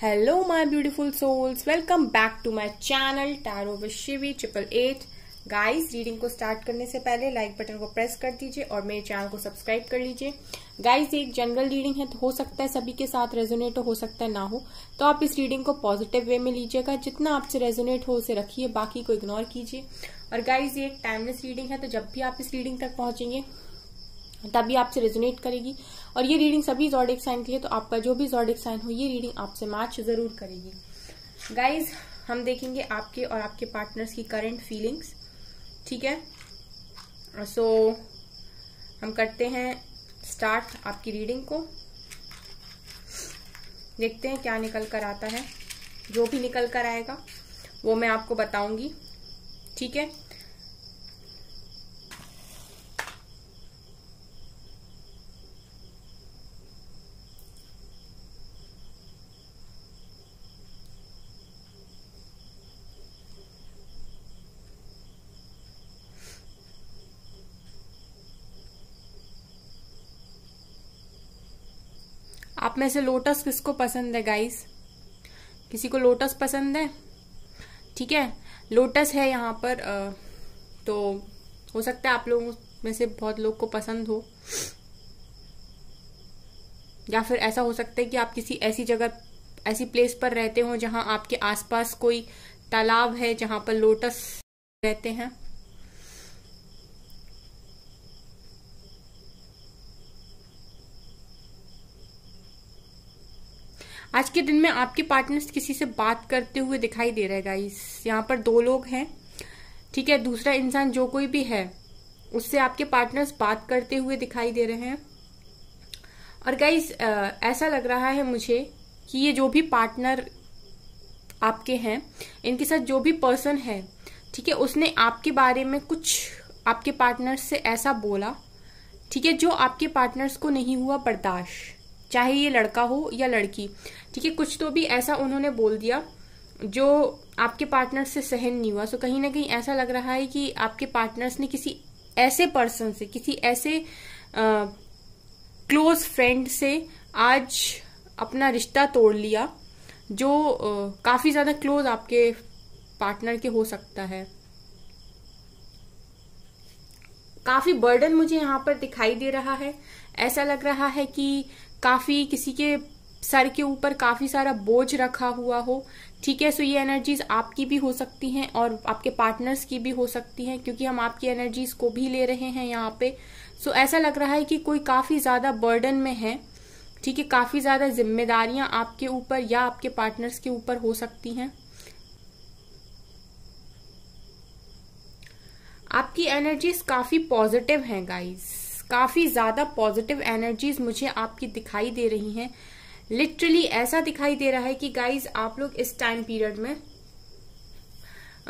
hello my beautiful souls welcome back to my channel tarot Shivi triple eight guys reading को start करने से पहले like button को press कर दीजिए और मेरे चैनल को सब्सक्राइब कर लीजिए गाइस एक जनरल रीडिंग है तो हो सकता है सभी के साथ रेजोनेट हो सकता है ना हो तो आप इस रीडिंग को पॉजिटिव वे में लीजिएगा जितना आपसे रेजोनेट हो उसे रखिए बाकी को इग्नोर कीजिए और गाइज ये एक टाइमलेस रीडिंग है तो जब भी आप इस रीडिंग तक पहुंचेंगे तभी आपसे रेजोनेट करेगी और ये रीडिंग सभी जॉडिक साइन के लिए तो आपका जो भी जॉडिक साइन हो ये रीडिंग आपसे मैच जरूर करेगी गाइज हम देखेंगे आपके और आपके पार्टनर्स की करेंट फीलिंग्स ठीक है सो so, हम करते हैं स्टार्ट आपकी रीडिंग को देखते हैं क्या निकल कर आता है जो भी निकल कर आएगा वो मैं आपको बताऊंगी ठीक है में से लोटस किसको पसंद है गाइस किसी को लोटस पसंद है ठीक है लोटस है यहाँ पर तो हो सकता है आप लोगों में से बहुत लोग को पसंद हो या फिर ऐसा हो सकता है कि आप किसी ऐसी जगह ऐसी प्लेस पर रहते हो जहाँ आपके आसपास कोई तालाब है जहाँ पर लोटस रहते हैं आज के दिन में आपके पार्टनर्स किसी से बात करते हुए दिखाई दे रहे है गाइस यहाँ पर दो लोग हैं ठीक है दूसरा इंसान जो कोई भी है उससे आपके पार्टनर्स बात करते हुए दिखाई दे रहे हैं और गाइज ऐसा लग रहा है मुझे कि ये जो भी पार्टनर आपके हैं इनके साथ जो भी पर्सन है ठीक है उसने आपके बारे में कुछ आपके पार्टनर्स से ऐसा बोला ठीक है जो आपके पार्टनर्स को नहीं हुआ बर्दाश्त चाहे ये लड़का हो या लड़की ठीक है कुछ तो भी ऐसा उन्होंने बोल दिया जो आपके पार्टनर से सहन नहीं हुआ सो कहीं ना कहीं ऐसा लग रहा है कि आपके पार्टनर्स ने किसी ऐसे पर्सन से किसी ऐसे क्लोज फ्रेंड से आज अपना रिश्ता तोड़ लिया जो आ, काफ़ी ज़्यादा क्लोज आपके पार्टनर के हो सकता है काफ़ी बर्डन मुझे यहां पर दिखाई दे रहा है ऐसा लग रहा है कि काफ़ी किसी के सर के ऊपर काफ़ी सारा बोझ रखा हुआ हो ठीक है सो ये एनर्जीज आपकी भी हो सकती हैं और आपके पार्टनर्स की भी हो सकती हैं क्योंकि हम आपकी एनर्जीज को भी ले रहे हैं यहाँ पे सो ऐसा लग रहा है कि कोई काफ़ी ज़्यादा बर्डन में है ठीक है काफ़ी ज़्यादा जिम्मेदारियां आपके ऊपर या आपके पार्टनर्स के ऊपर हो सकती हैं आपकी एनर्जीज काफ़ी पॉजिटिव हैं गाइज़ काफ़ी ज़्यादा पॉजिटिव एनर्जीज मुझे आपकी दिखाई दे रही हैं लिटरली ऐसा दिखाई दे रहा है कि गाइज आप लोग इस टाइम पीरियड में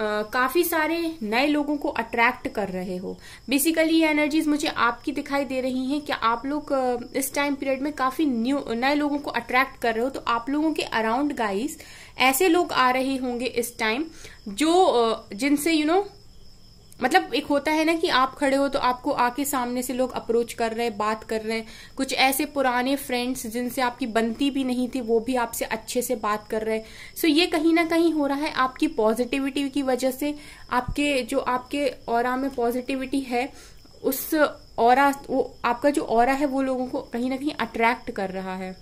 Uh, काफी सारे नए लोगों को अट्रैक्ट कर रहे हो बेसिकली ये एनर्जीज मुझे आपकी दिखाई दे रही हैं कि आप लोग uh, इस टाइम पीरियड में काफी न्यू नए लोगों को अट्रैक्ट कर रहे हो तो आप लोगों के अराउंड गाइस ऐसे लोग आ रहे होंगे इस टाइम जो uh, जिनसे यू you नो know, मतलब एक होता है ना कि आप खड़े हो तो आपको आके सामने से लोग अप्रोच कर रहे हैं बात कर रहे हैं कुछ ऐसे पुराने फ्रेंड्स जिनसे आपकी बनती भी नहीं थी वो भी आपसे अच्छे से बात कर रहे हैं सो so, ये कहीं ना कहीं हो रहा है आपकी पॉजिटिविटी की वजह से आपके जो आपके और में पॉजिटिविटी है उस और वो आपका जो और है वो लोगों को कहीं ना कहीं अट्रैक्ट कर रहा है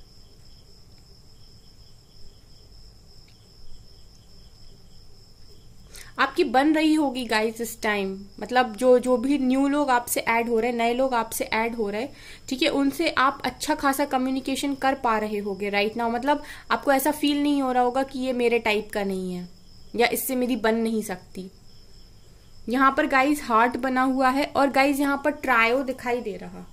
आपकी बन रही होगी गाइस इस टाइम मतलब जो जो भी न्यू लोग आपसे ऐड हो रहे हैं नए लोग आपसे ऐड हो रहे हैं ठीक है उनसे आप अच्छा खासा कम्युनिकेशन कर पा रहे होगे राइट नाउ मतलब आपको ऐसा फील नहीं हो रहा होगा कि ये मेरे टाइप का नहीं है या इससे मेरी बन नहीं सकती यहाँ पर गाइज हार्ट बना हुआ है और गाइज यहाँ पर ट्रायो दिखाई दे रहा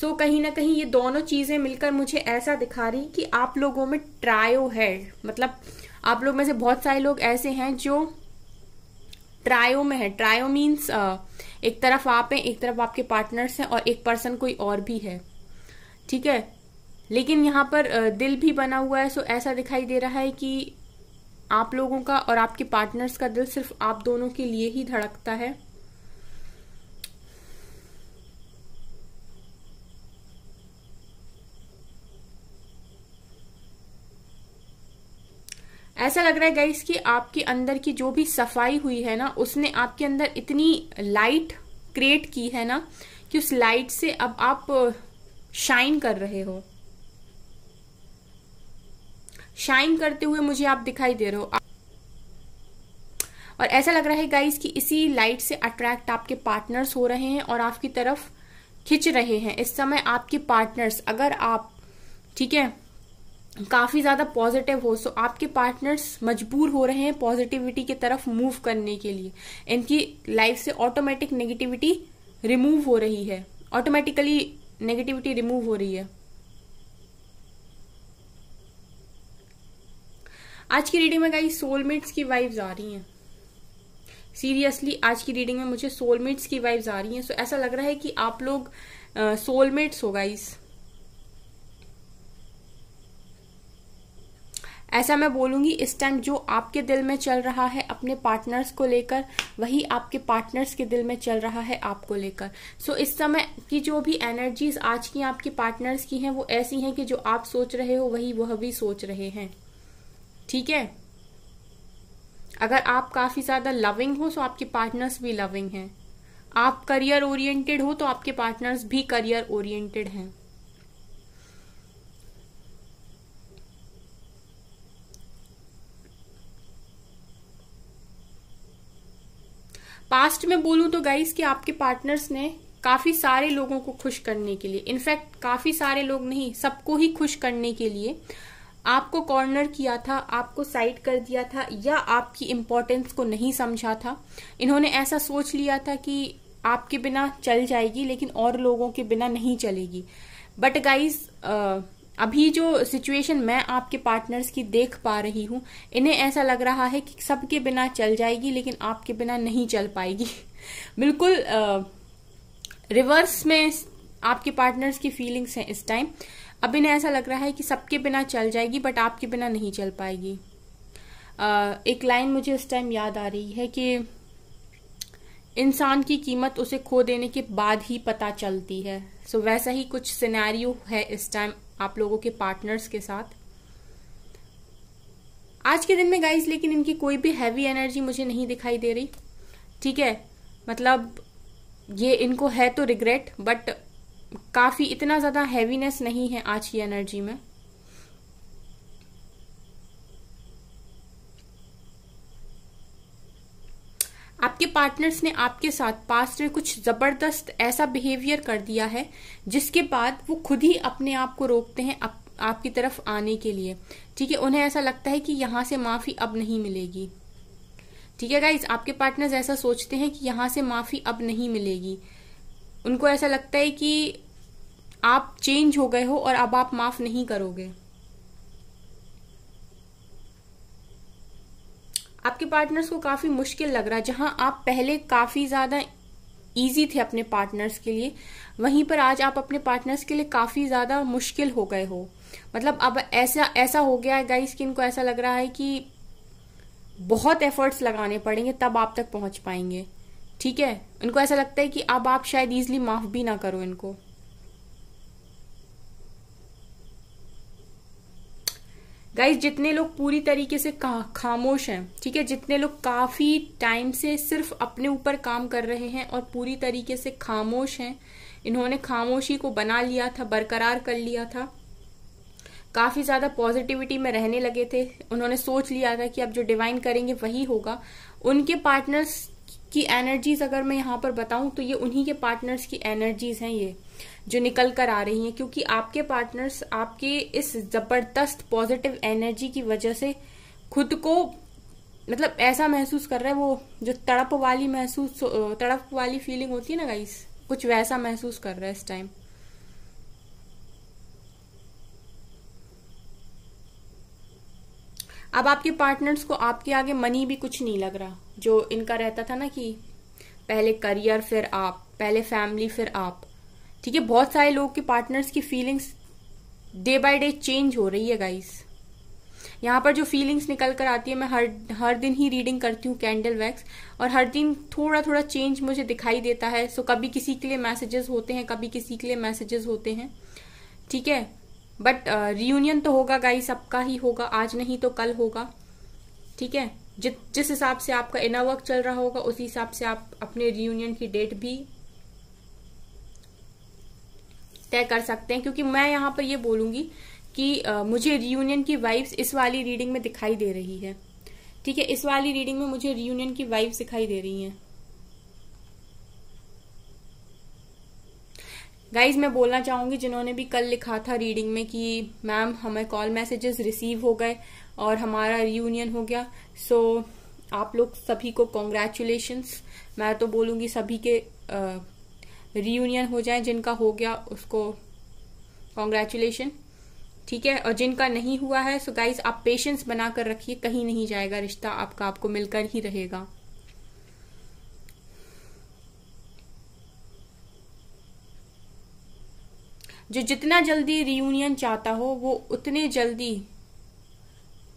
सो so, कहीं ना कहीं ये दोनों चीजें मिलकर मुझे ऐसा दिखा रही कि आप लोगों में ट्रायो है मतलब आप लोग में से बहुत सारे लोग ऐसे हैं जो ट्रायो में है ट्रायो मीन्स एक तरफ आप हैं एक तरफ आपके पार्टनर्स हैं और एक पर्सन कोई और भी है ठीक है लेकिन यहाँ पर दिल भी बना हुआ है सो ऐसा दिखाई दे रहा है कि आप लोगों का और आपके पार्टनर्स का दिल सिर्फ आप दोनों के लिए ही धड़कता है ऐसा लग रहा है गाइस कि आपके अंदर की जो भी सफाई हुई है ना उसने आपके अंदर इतनी लाइट क्रिएट की है ना कि उस लाइट से अब आप शाइन कर रहे हो शाइन करते हुए मुझे आप दिखाई दे रहे हो और ऐसा लग रहा है गाइस कि इसी लाइट से अट्रैक्ट आपके पार्टनर्स हो रहे हैं और आपकी तरफ खिंच रहे हैं इस समय आपके पार्टनर्स अगर आप ठीक है काफ़ी ज़्यादा पॉजिटिव हो सो आपके पार्टनर्स मजबूर हो रहे हैं पॉजिटिविटी की तरफ मूव करने के लिए इनकी लाइफ से ऑटोमेटिक नेगेटिविटी रिमूव हो रही है ऑटोमेटिकली नेगेटिविटी रिमूव हो रही है आज की रीडिंग में कई सोलमेट्स की वाइब्स आ रही हैं सीरियसली आज की रीडिंग में मुझे सोलमेट्स की वाइब्स आ रही हैं सो so, ऐसा लग रहा है कि आप लोग सोलमेट्स uh, हो गाइस ऐसा मैं बोलूंगी इस टाइम जो आपके दिल में चल रहा है अपने पार्टनर्स को लेकर वही आपके पार्टनर्स के दिल में चल रहा है आपको लेकर सो so, इस समय की जो भी एनर्जीज आज की आपके पार्टनर्स की हैं वो ऐसी हैं कि जो आप सोच रहे हो वही वह भी सोच रहे हैं ठीक है अगर आप काफ़ी ज़्यादा लविंग हो तो आपके पार्टनर्स भी लविंग हैं आप करियर ओरिएंटेड हो तो आपके पार्टनर्स भी करियर ओरिएंटेड हैं पास्ट में बोलूं तो गाइस कि आपके पार्टनर्स ने काफी सारे लोगों को खुश करने के लिए इनफैक्ट काफी सारे लोग नहीं सबको ही खुश करने के लिए आपको कॉर्नर किया था आपको साइड कर दिया था या आपकी इम्पोर्टेंस को नहीं समझा था इन्होंने ऐसा सोच लिया था कि आपके बिना चल जाएगी लेकिन और लोगों के बिना नहीं चलेगी बट गाइज अभी जो सिचुएशन मैं आपके पार्टनर्स की देख पा रही हूं इन्हें ऐसा लग रहा है कि सबके बिना चल जाएगी लेकिन आपके बिना नहीं चल पाएगी बिल्कुल रिवर्स में आपके पार्टनर्स की फीलिंग्स हैं इस टाइम अब इन्हें ऐसा लग रहा है कि सबके बिना चल जाएगी बट आपके बिना नहीं चल पाएगी uh, एक लाइन मुझे इस टाइम याद आ रही है कि इंसान की कीमत उसे खो देने के बाद ही पता चलती है सो so, वैसा ही कुछ सिनेरियो है इस टाइम आप लोगों के पार्टनर्स के साथ आज के दिन में गाइस लेकिन इनकी कोई भी हैवी एनर्जी मुझे नहीं दिखाई दे रही ठीक है मतलब ये इनको है तो रिग्रेट बट काफ़ी इतना ज़्यादा हैवीनेस नहीं है आज की एनर्जी में आपके पार्टनर्स ने आपके साथ पास्ट में कुछ ज़बरदस्त ऐसा बिहेवियर कर दिया है जिसके बाद वो खुद ही अपने आप को रोकते हैं आप, आपकी तरफ आने के लिए ठीक है उन्हें ऐसा लगता है कि यहां से माफ़ी अब नहीं मिलेगी ठीक है गाइज आपके पार्टनर्स ऐसा सोचते हैं कि यहां से माफ़ी अब नहीं मिलेगी उनको ऐसा लगता है कि आप चेंज हो गए हो और अब आप माफ़ नहीं करोगे आपके पार्टनर्स को काफी मुश्किल लग रहा है जहां आप पहले काफी ज्यादा ईजी थे अपने पार्टनर्स के लिए वहीं पर आज आप अपने पार्टनर्स के लिए काफी ज्यादा मुश्किल हो गए हो मतलब अब ऐसा ऐसा हो गया है गाइस कि इनको ऐसा लग रहा है कि बहुत एफर्ट्स लगाने पड़ेंगे तब आप तक पहुंच पाएंगे ठीक है उनको ऐसा लगता है कि अब आप शायद ईजिली माफ भी ना करो इनको गाइज जितने लोग पूरी तरीके से खामोश हैं ठीक है जितने लोग काफ़ी टाइम से सिर्फ अपने ऊपर काम कर रहे हैं और पूरी तरीके से खामोश हैं इन्होंने खामोशी को बना लिया था बरकरार कर लिया था काफ़ी ज़्यादा पॉजिटिविटी में रहने लगे थे उन्होंने सोच लिया था कि अब जो डिवाइन करेंगे वही होगा उनके पार्टनर्स की एनर्जीज अगर मैं यहां पर बताऊं तो ये उन्हीं के पार्टनर्स की एनर्जीज हैं ये जो निकल कर आ रही हैं क्योंकि आपके पार्टनर्स आपके इस जबरदस्त पॉजिटिव एनर्जी की वजह से खुद को मतलब ऐसा महसूस कर रहा है वो जो तड़प वाली महसूस तड़प वाली फीलिंग होती है ना गाइस कुछ वैसा महसूस कर रहा है इस टाइम अब आपके पार्टनर्स को आपके आगे मनी भी कुछ नहीं लग रहा जो इनका रहता था ना कि पहले करियर फिर आप पहले फैमिली फिर आप ठीक है बहुत सारे लोग के पार्टनर्स की feelings day by day change हो रही है गाइस यहां पर जो फीलिंग्स निकल कर आती है मैं हर हर दिन ही रीडिंग करती हूँ कैंडल वैक्स और हर दिन थोड़ा थोड़ा चेंज मुझे दिखाई देता है सो कभी किसी के लिए मैसेजेस होते हैं कभी किसी के लिए मैसेजेस होते हैं ठीक है बट रियूनियन uh, तो होगा गाइस सबका ही होगा आज नहीं तो कल होगा ठीक है जि, जिस हिसाब से आपका इनर वर्क चल रहा होगा उसी हिसाब से आप अपने रियूनियन की डेट भी तय कर सकते हैं क्योंकि मैं यहाँ पर ये बोलूंगी कि आ, मुझे रियूनियन की वाइब्स इस वाली रीडिंग में दिखाई दे रही है ठीक है इस वाली रीडिंग में मुझे रियूनियन की वाइब्स दिखाई दे रही हैं गाइज मैं बोलना चाहूंगी जिन्होंने भी कल लिखा था रीडिंग में कि मैम हमें कॉल मैसेजेस रिसीव हो गए और हमारा रियूनियन हो गया सो आप लोग सभी को कॉन्ग्रेचुलेशन मैं तो बोलूंगी सभी के आ, रीयूनियन हो जाए जिनका हो गया उसको कॉन्ग्रेचुलेशन ठीक है और जिनका नहीं हुआ है सो गाइज आप पेशेंस बनाकर रखिए कहीं नहीं जाएगा रिश्ता आपका आपको मिलकर ही रहेगा जो जितना जल्दी रियूनियन चाहता हो वो उतने जल्दी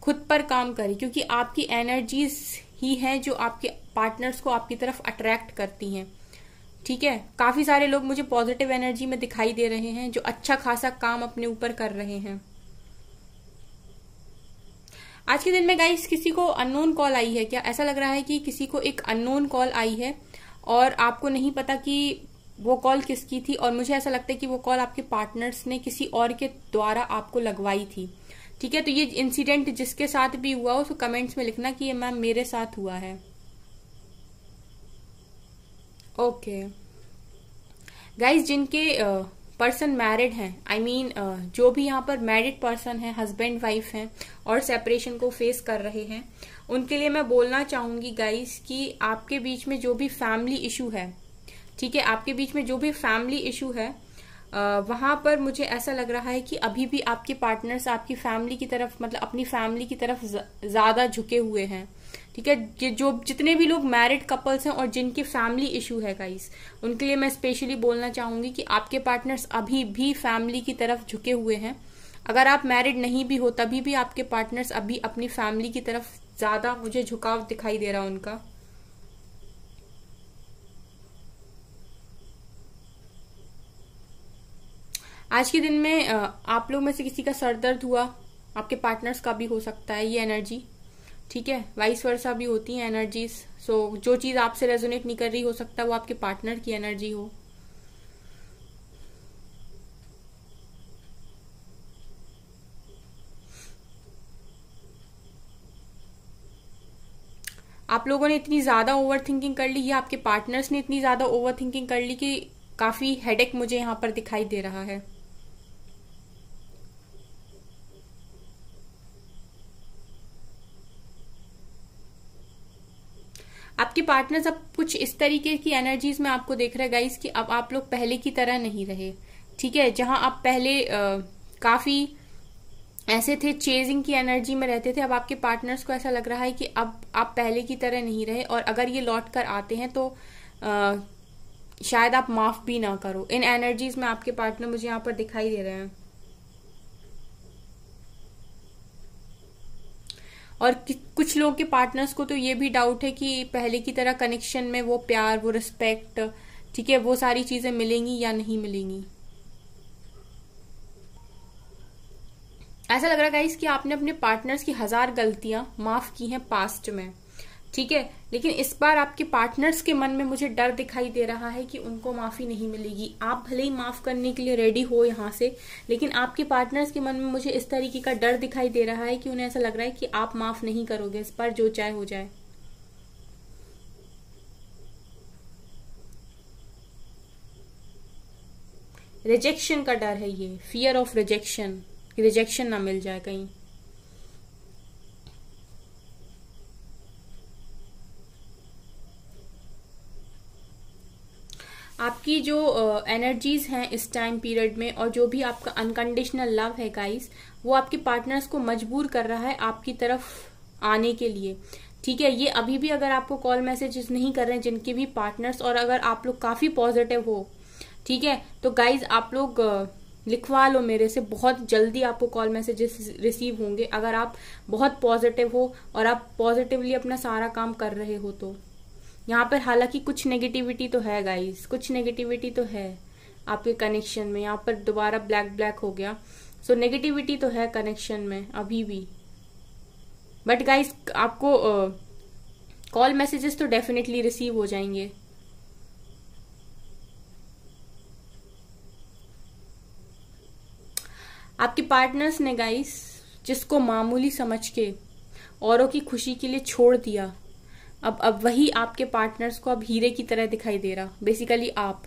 खुद पर काम करे क्योंकि आपकी एनर्जीज ही है जो आपके पार्टनर्स को आपकी तरफ अट्रैक्ट करती हैं ठीक है काफी सारे लोग मुझे पॉजिटिव एनर्जी में दिखाई दे रहे हैं जो अच्छा खासा काम अपने ऊपर कर रहे हैं आज के दिन में गाइस किसी को अननोन कॉल आई है क्या ऐसा लग रहा है कि किसी को एक अननोन कॉल आई है और आपको नहीं पता कि वो कॉल किसकी थी और मुझे ऐसा लगता है कि वो कॉल आपके पार्टनर्स ने किसी और के द्वारा आपको लगवाई थी ठीक है तो ये इंसिडेंट जिसके साथ भी हुआ उसको कमेंट्स में लिखना कि ये मैम मेरे साथ हुआ है ओके गाइज जिनके पर्सन मैरिड हैं आई मीन जो भी यहाँ पर मैरिड पर्सन हैं हस्बैंड वाइफ हैं और सेपरेशन को फेस कर रहे हैं उनके लिए मैं बोलना चाहूंगी गाइस कि आपके बीच में जो भी फैमिली इशू है ठीक है आपके बीच में जो भी फैमिली इशू है वहां पर मुझे ऐसा लग रहा है कि अभी भी आपके पार्टनर्स आपकी फैमिली की तरफ मतलब अपनी फैमिली की तरफ ज्यादा झुके हुए हैं ठीक है जो जितने भी लोग मैरिड कपल्स हैं और जिनके फैमिली इशू है गाइस उनके लिए मैं स्पेशली बोलना चाहूंगी कि आपके पार्टनर्स अभी भी फैमिली की तरफ झुके हुए हैं अगर आप मैरिड नहीं भी हो तभी भी आपके पार्टनर्स अभी अपनी फैमिली की तरफ ज्यादा मुझे झुकाव दिखाई दे रहा है उनका आज के दिन में आप लोग में से किसी का सर दर्द हुआ आपके पार्टनर्स का भी हो सकता है ये एनर्जी ठीक है वाइस वर्षा भी होती हैं एनर्जीज सो so, जो चीज़ आपसे रेजोनेट नहीं कर रही हो सकता है वो आपके पार्टनर की एनर्जी हो आप लोगों ने इतनी ज़्यादा ओवर थिंकिंग कर ली या आपके पार्टनर्स ने इतनी ज़्यादा ओवर थिंकिंग कर ली कि काफ़ी हेडेक मुझे यहां पर दिखाई दे रहा है पार्टनर्स अब कुछ इस तरीके की एनर्जीज में आपको देख रहे गाइस कि अब आप लोग पहले की तरह नहीं रहे ठीक है जहां आप पहले आ, काफी ऐसे थे चेजिंग की एनर्जी में रहते थे अब आपके पार्टनर्स को ऐसा लग रहा है कि अब आप पहले की तरह नहीं रहे और अगर ये लौट कर आते हैं तो आ, शायद आप माफ भी ना करो इन एनर्जीज में आपके पार्टनर मुझे यहाँ पर दिखाई दे रहे हैं और कुछ लोगों के पार्टनर्स को तो ये भी डाउट है कि पहले की तरह कनेक्शन में वो प्यार वो रिस्पेक्ट ठीक है वो सारी चीजें मिलेंगी या नहीं मिलेंगी ऐसा लग रहा है गाइस कि आपने अपने पार्टनर्स की हजार गलतियां माफ की हैं पास्ट में ठीक है लेकिन इस बार आपके पार्टनर्स के मन में मुझे डर दिखाई दे रहा है कि उनको माफ़ी नहीं मिलेगी आप भले ही माफ़ करने के लिए रेडी हो यहाँ से लेकिन आपके पार्टनर्स के मन में मुझे इस तरीके का डर दिखाई दे रहा है कि उन्हें ऐसा लग रहा है कि आप माफ़ नहीं करोगे इस बार जो चाहे हो जाए रिजेक्शन का डर है ये फियर ऑफ रिजेक्शन रिजेक्शन ना मिल जाए कहीं आपकी जो एनर्जीज हैं इस टाइम पीरियड में और जो भी आपका अनकंडीशनल लव है गाइस वो आपके पार्टनर्स को मजबूर कर रहा है आपकी तरफ आने के लिए ठीक है ये अभी भी अगर आपको कॉल मैसेजेस नहीं कर रहे हैं जिनके भी पार्टनर्स और अगर आप लोग काफी पॉजिटिव हो ठीक है तो गाइज आप लोग लिखवा लो मेरे से बहुत जल्दी आपको कॉल मैसेजेस रिसीव होंगे अगर आप बहुत पॉजिटिव हो और आप पॉजिटिवली अपना सारा काम कर रहे हो तो यहाँ पर हालांकि कुछ नेगेटिविटी तो है गाइस कुछ नेगेटिविटी तो है आपके कनेक्शन में यहाँ पर दोबारा ब्लैक ब्लैक हो गया सो so, नेगेटिविटी तो है कनेक्शन में अभी भी बट गाइस आपको कॉल uh, मैसेजेस तो डेफिनेटली रिसीव हो जाएंगे आपके पार्टनर्स ने गाइस जिसको मामूली समझ के औरों की खुशी के लिए छोड़ दिया अब अब वही आपके पार्टनर्स को अब हीरे की तरह दिखाई दे रहा बेसिकली आप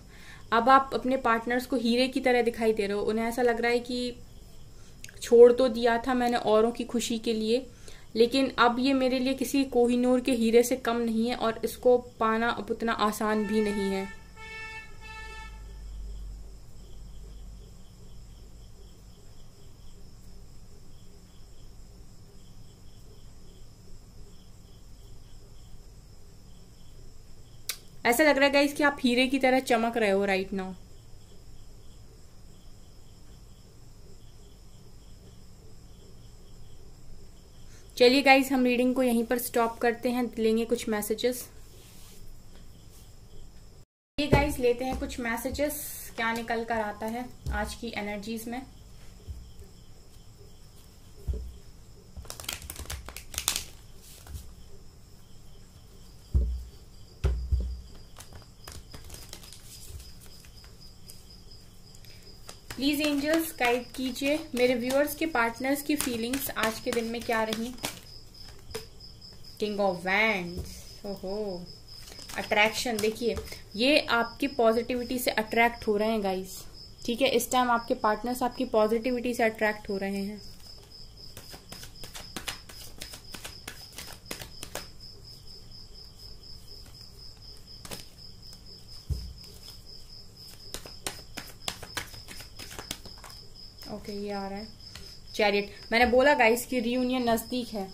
अब आप अपने पार्टनर्स को हीरे की तरह दिखाई दे रहे हो उन्हें ऐसा लग रहा है कि छोड़ तो दिया था मैंने औरों की खुशी के लिए लेकिन अब ये मेरे लिए किसी कोहिनूर के हीरे से कम नहीं है और इसको पाना अब उतना आसान भी नहीं है ऐसा लग रहा है गाइस कि आप हीरे की तरह चमक रहे हो राइट नाउ चलिए गाइस हम रीडिंग को यहीं पर स्टॉप करते हैं लेंगे कुछ मैसेजेस ये गाइज लेते हैं कुछ मैसेजेस क्या निकल कर आता है आज की एनर्जीज में प्लीज एंजल्स गाइड कीजिए मेरे व्यूअर्स के पार्टनर्स की फीलिंग्स आज के दिन में क्या रही किंग ऑफ वैंड ओहो अट्रैक्शन देखिए ये आपकी पॉजिटिविटी से अट्रैक्ट हो रहे हैं गाइस ठीक है इस टाइम आपके पार्टनर्स आपकी पॉजिटिविटी से अट्रैक्ट हो रहे हैं ये आ रहा है चैरियट मैंने बोला गाइस कि रीयूनियन नजदीक है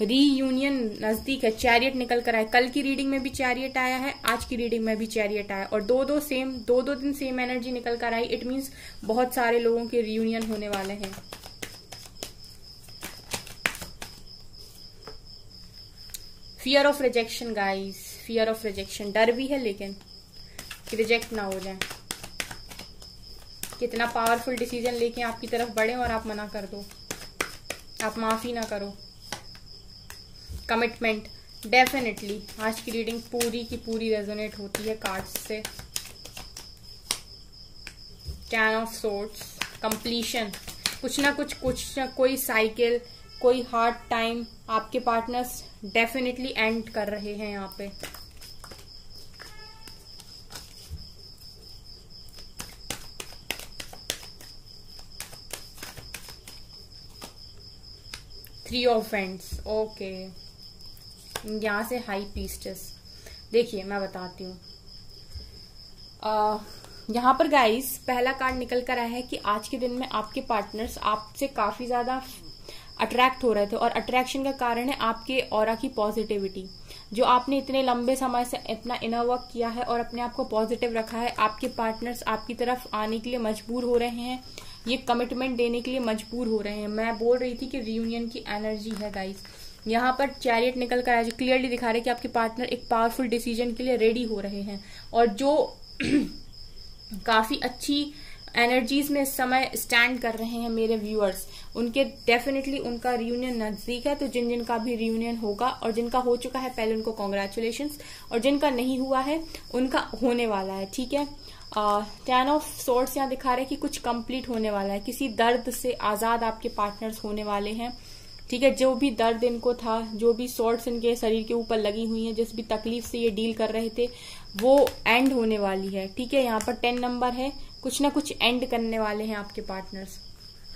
रीयूनियन नजदीक है चैरियट निकल कर आया कल की रीडिंग में भी चैरियट आया है आज की रीडिंग में भी चैरियट आया और दो दो सेम दो दो दिन सेम एनर्जी निकल कर आई इट मीन्स बहुत सारे लोगों के रीयूनियन होने वाले हैं fear of rejection guys fear of rejection डर भी है लेकिन कि रिजेक्ट ना हो जाए कितना पावरफुल डिसीजन लेके आपकी तरफ बढ़े और आप मना कर दो आप माफ़ी ना करो कमिटमेंट डेफिनेटली आज की रीडिंग पूरी की पूरी रेजोनेट होती है कार्ड से कैन ऑफ सोर्ट्स कंप्लीशन कुछ ना कुछ कुछ ना कोई साइकिल कोई हार्ड टाइम आपके पार्टनर्स डेफिनेटली एंड कर रहे हैं यहाँ पे थ्री ऑफेंड्स ओके यहाँ से हाई पीस्टस देखिए मैं बताती हूँ यहाँ पर गाइस पहला कार्ड निकल कर आया है कि आज के दिन में आपके पार्टनर्स आपसे काफ़ी ज़्यादा अट्रैक्ट हो रहे थे और अट्रैक्शन का कारण है आपके और की पॉजिटिविटी जो आपने इतने लंबे समय से इतना इनर वर्क किया है और अपने आप को पॉजिटिव रखा है आपके पार्टनर्स आपकी तरफ आने के लिए मजबूर हो रहे हैं ये कमिटमेंट देने के लिए मजबूर हो रहे हैं मैं बोल रही थी कि रीयूनियन की एनर्जी है गाइस यहाँ पर चैरियट निकल कर आज क्लियरली दिखा रहे कि आपके पार्टनर एक पावरफुल डिसीजन के लिए रेडी हो रहे हैं और जो काफी अच्छी एनर्जीज में इस समय स्टैंड कर रहे हैं मेरे व्यूअर्स उनके डेफिनेटली उनका रियूनियन नजदीक है तो जिन जिन का भी रियूनियन होगा और जिनका हो चुका है पहले उनको कॉन्ग्रेचुलेशन और जिनका नहीं हुआ है उनका होने वाला है ठीक है टेन ऑफ सोर्स यहाँ दिखा रहे हैं कि कुछ कंप्लीट होने वाला है किसी दर्द से आजाद आपके पार्टनर्स होने वाले हैं ठीक है जो भी दर्द इनको था जो भी सोर्ट्स इनके शरीर के ऊपर लगी हुई है जिस भी तकलीफ से ये डील कर रहे थे वो एंड होने वाली है ठीक है यहाँ पर टेन नंबर है कुछ ना कुछ एंड करने वाले हैं आपके पार्टनर्स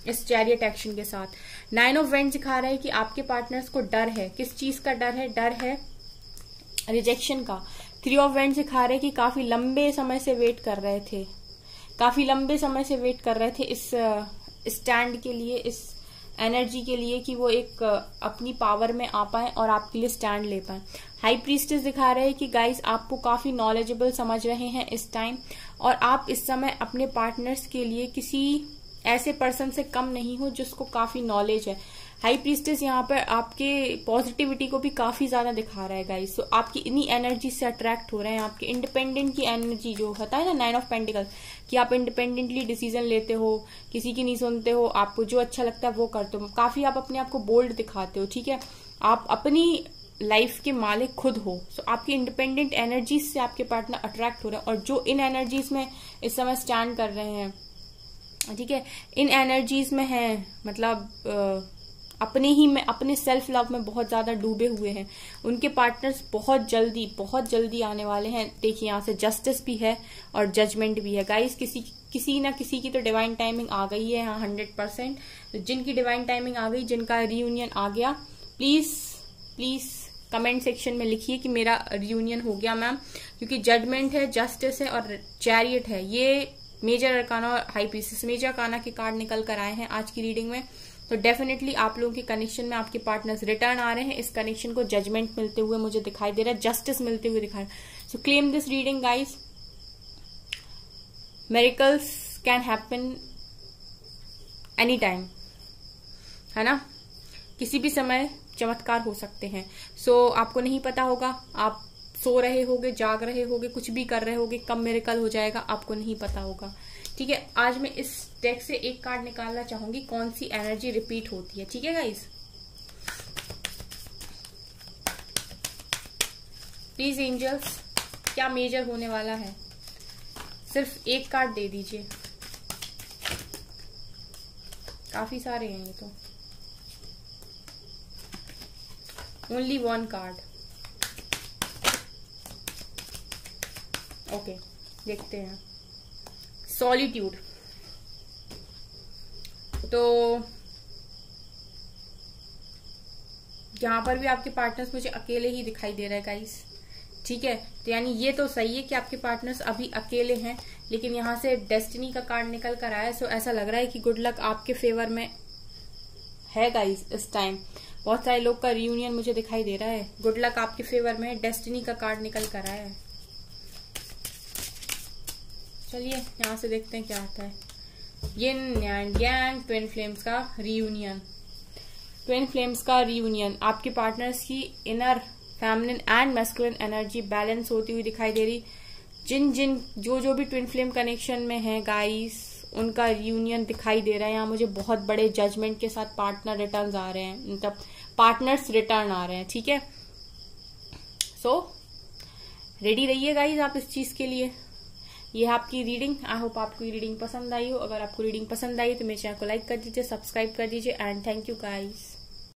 इस चैरियट एक्शन के साथ नाइन ऑफ वेंट दिखा रहे हैं कि आपके पार्टनर्स को डर है किस चीज का डर है डर है रिजेक्शन का थ्री ऑफ वैंड दिखा रहे कि काफी लंबे समय से वेट कर रहे थे काफी लंबे समय से वेट कर रहे थे इस स्टैंड uh, के लिए इस एनर्जी के लिए कि वो एक uh, अपनी पावर में आ पाए और आपके लिए स्टैंड ले पाए हाई प्रीस्टेस दिखा रहे हैं कि गाइस आपको काफी नॉलेजेबल समझ रहे हैं इस टाइम और आप इस समय अपने पार्टनर्स के लिए किसी ऐसे पर्सन से कम नहीं हो जिसको काफी नॉलेज है हाई प्रिस्टेस यहाँ पर आपके पॉजिटिविटी को भी काफी ज्यादा दिखा रहा है गाइस तो so, आपकी इन्हीं एनर्जी से अट्रैक्ट हो रहे हैं आपके इंडिपेंडेंट की एनर्जी जो होता है ना नाइन ऑफ पेंटिकल कि आप इंडिपेंडेंटली डिसीजन लेते हो किसी की नहीं सुनते हो आपको जो अच्छा लगता है वो करते हो काफी आप अपने आप को बोल्ड दिखाते हो ठीक है आप अपनी लाइफ के मालिक खुद हो सो so, आपकी इंडिपेंडेंट एनर्जीज से आपके पार्टनर अट्रैक्ट हो रहे हैं और जो इन एनर्जीज में इस समय स्टैंड कर रहे हैं ठीक है इन एनर्जीज में है मतलब अपने ही में अपने सेल्फ लव में बहुत ज्यादा डूबे हुए हैं उनके पार्टनर्स बहुत जल्दी बहुत जल्दी आने वाले हैं देखिए यहां से जस्टिस भी है और जजमेंट भी है गाइस किसी किसी ना किसी की तो डिवाइन टाइमिंग आ गई है यहाँ हंड्रेड परसेंट तो जिनकी डिवाइन टाइमिंग आ गई जिनका रीयूनियन आ गया प्लीज प्लीज कमेंट सेक्शन में लिखिए कि मेरा रियूनियन हो गया मैम क्योंकि जजमेंट है जस्टिस है और चैरियट है ये मेजर अरकाना और हाई पीसिस मेजर अरकाना के कार्ड निकल कर आए हैं आज की रीडिंग में तो डेफिनेटली आप लोगों के कनेक्शन में आपके पार्टनर्स रिटर्न आ रहे हैं इस कनेक्शन को जजमेंट मिलते हुए मुझे दिखाई दे रहा है जस्टिस मिलते हुए दिखाई so claim this reading guys miracles can happen any time है ना किसी भी समय चमत्कार हो सकते हैं सो so, आपको नहीं पता होगा आप सो रहे होगे जाग रहे होगे कुछ भी कर रहे होगे कब मेरिकल हो जाएगा आपको नहीं पता होगा ठीक है आज मैं इस डेक से एक कार्ड निकालना चाहूंगी कौन सी एनर्जी रिपीट होती है ठीक है गाइज प्लीज एंजल्स क्या मेजर होने वाला है सिर्फ एक कार्ड दे दीजिए काफी सारे हैं ये तो ओनली वन कार्ड ओके देखते हैं सॉलिट्यूड तो यहां पर भी आपके पार्टनर्स मुझे अकेले ही दिखाई दे रहे हैं गाइस ठीक है तो यानी ये तो सही है कि आपके पार्टनर्स अभी अकेले हैं लेकिन यहां से डेस्टिनी का कार्ड निकल कर आया सो ऐसा लग रहा है कि गुड लक आपके फेवर में है गाइस इस टाइम बहुत सारे लोग का रियूनियन मुझे दिखाई दे रहा है गुड लक आपके फेवर में डेस्टिनी का कार्ड निकल कर आया है चलिए यहाँ से देखते हैं क्या होता है yin and yang twin flames का रीयूनियन ट्विन फ्लेम्स का रीयूनियन आपके पार्टनर्स की inner feminine and masculine energy balance होती हुई दिखाई दे रही जिन जिन जो जो भी ट्विन फ्लेम कनेक्शन में है गाइस उनका रीयूनियन दिखाई दे रहा है यहाँ मुझे बहुत बड़े जजमेंट के साथ पार्टनर रिटर्न आ रहे हैं मतलब पार्टनर्स रिटर्न आ रहे हैं ठीक है सो रेडी रहिए गाइज आप इस चीज के लिए ये है आपकी रीडिंग आई होप आपको ये रीडिंग पसंद आई हो अगर आपको रीडिंग पसंद आई तो मेरे चैनल को लाइक कर दीजिए सब्सक्राइब कर दीजिए एंड थैंक यू गाइस